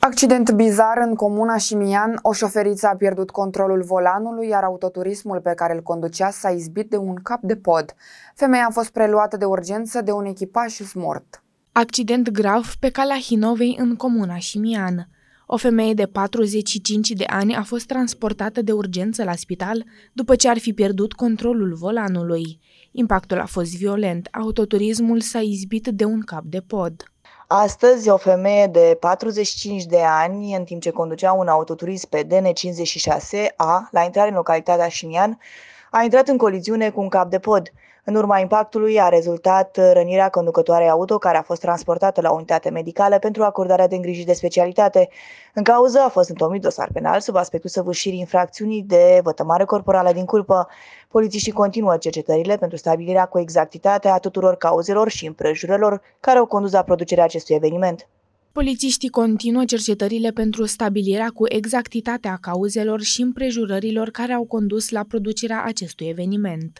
Accident bizar în comuna Șimian, o șoferiță a pierdut controlul volanului, iar autoturismul pe care îl conducea s-a izbit de un cap de pod. Femeia a fost preluată de urgență de un echipaj smurt. Accident grav pe calea Hinovei în comuna Șimian. O femeie de 45 de ani a fost transportată de urgență la spital după ce ar fi pierdut controlul volanului. Impactul a fost violent, autoturismul s-a izbit de un cap de pod. Astăzi, o femeie de 45 de ani, în timp ce conducea un autoturism pe DN56A la intrare în localitatea Șimian, a intrat în coliziune cu un cap de pod. În urma impactului a rezultat rănirea conducătoarei auto care a fost transportată la unitate medicală pentru acordarea de îngrijiri de specialitate. În cauză a fost întomit dosar penal sub aspectul săvârșirii infracțiunii de vătămare corporală din culpă. Polițiștii continuă cercetările pentru stabilirea cu exactitate a tuturor cauzelor și împrejurărilor care au condus la producerea acestui eveniment. Polițiștii continuă cercetările pentru stabilirea cu exactitatea cauzelor și împrejurărilor care au condus la producerea acestui eveniment.